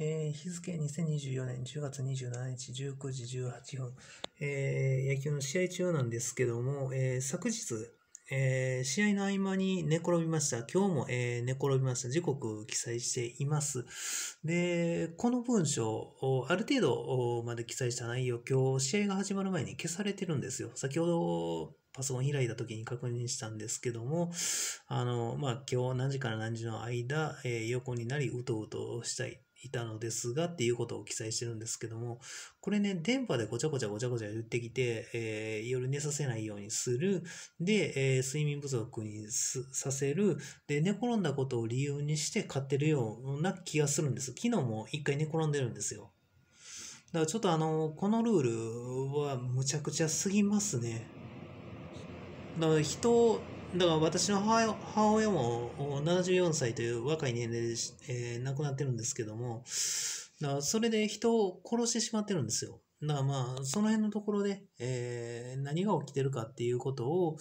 えー、日付2024年10月27日19時18分、えー、野球の試合中なんですけども、えー、昨日、えー、試合の合間に寝転びました。今日も、えー、寝転びました。時刻記載しています。で、この文章ある程度まで記載した内容、今日試合が始まる前に消されてるんですよ。先ほどパソコン開いた時に確認したんですけども、あの、まあ、今日何時から何時の間、えー、横になりうとうとしたいいたのですがっていうことを記載してるんですけども、これね、電波でごちゃごちゃごちゃごちゃ言ってきて、えー、夜寝させないようにする。で、えー、睡眠不足にさせる。で、寝転んだことを理由にして買ってるような気がするんです。昨日も一回寝転んでるんですよ。だからちょっとあの、このルールはむちゃくちゃすぎますね。だから人だから私の母親も74歳という若い年齢で、えー、亡くなってるんですけども、だからそれで人を殺してしまってるんですよ。だからまあ、その辺のところで、えー、何が起きてるかっていうことを、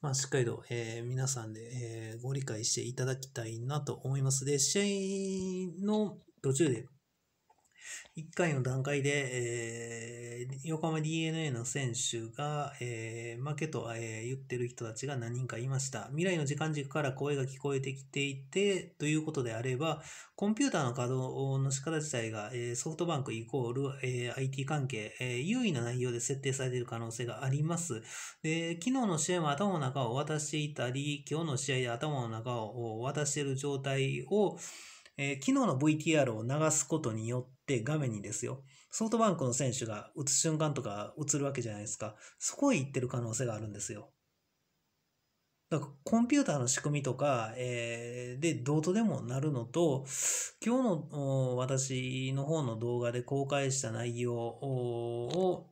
まあ、しっかりと、えー、皆さんで、えー、ご理解していただきたいなと思います。で、試合の途中で、1回の段階で、えー、横浜 DNA の選手が、えー、負けと、えー、言ってる人たちが何人かいました。未来の時間軸から声が聞こえてきていて、ということであれば、コンピューターの稼働の仕方自体が、えー、ソフトバンクイコール、えー、IT 関係、えー、優位な内容で設定されている可能性があります。で、昨日の試合も頭の中を渡していたり、今日の試合で頭の中を渡している状態を、えー、昨日の VTR を流すことによって画面にですよ、ソフトバンクの選手が打つ瞬間とか映るわけじゃないですか。そこへ行ってる可能性があるんですよ。だからコンピューターの仕組みとか、えー、で、どうとでもなるのと、今日の私の方の動画で公開した内容を、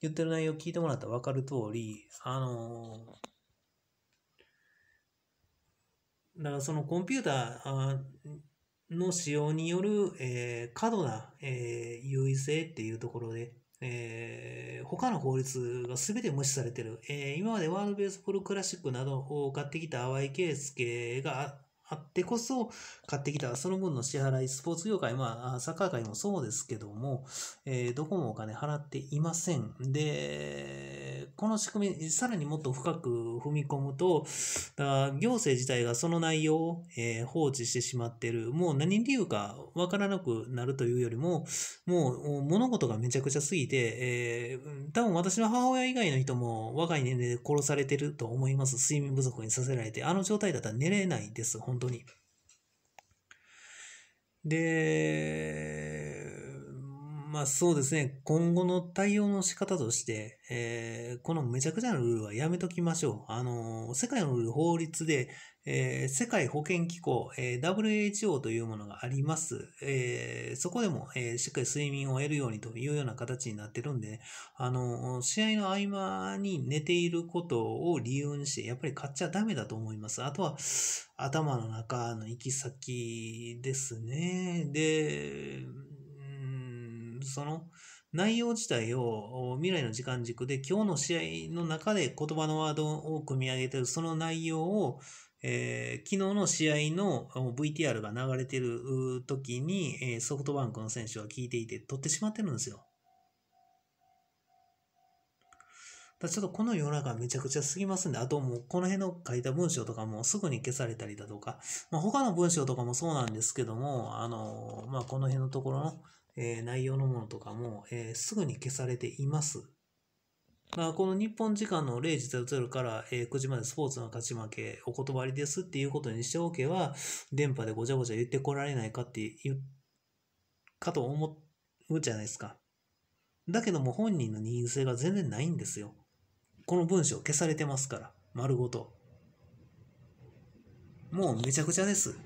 言ってる内容を聞いてもらったら分かる通り、あのーだからそのコンピューターの使用による、えー、過度な、えー、優位性っていうところで、えー、他の法律が全て無視されてる、えー、今までワールドベースボールクラシックなどを買ってきた淡井圭介があってこそ買ってきたその分の支払い、スポーツ業界、まあ、サッカー界もそうですけども、えー、どこもお金払っていません。で、この仕組み、さらにもっと深く踏み込むと、だ行政自体がその内容を、えー、放置してしまっている、もう何理由かわからなくなるというよりも、もう物事がめちゃくちゃすぎて、えー、多分私の母親以外の人も若い年齢で殺されてると思います。睡眠不足にさせられて、あの状態だったら寝れないです、本当に。で、まあそうですね。今後の対応の仕方として、えー、このめちゃくちゃなルールはやめときましょう。あのー、世界のルール法律で、えー、世界保健機構、えー、WHO というものがあります。えー、そこでも、えー、しっかり睡眠を得るようにというような形になってるんで、あの、試合の合間に寝ていることを理由にして、やっぱり買っちゃダメだと思います。あとは、頭の中の行き先ですね。で、その内容自体を未来の時間軸で今日の試合の中で言葉のワードを組み上げてるその内容を、えー、昨日の試合の VTR が流れてる時に、えソフトバンクの選手は聞いていて取ってしまってるんですよ。だちょっとこの世の中めちゃくちゃすぎますんで、あともうこの辺の書いた文章とかもすぐに消されたりだとか、まあ、他の文章とかもそうなんですけども、あの、まあ、この辺のところのえー、内容のものとかも、えー、すぐに消されています。まあ、この日本時間の0時00から、えー、9時までスポーツの勝ち負け、お断りですっていうことにしておけば、電波でごちゃごちゃ言ってこられないかって言う、かと思うじゃないですか。だけども本人の任意性が全然ないんですよ。この文章消されてますから、丸ごと。もうめちゃくちゃです。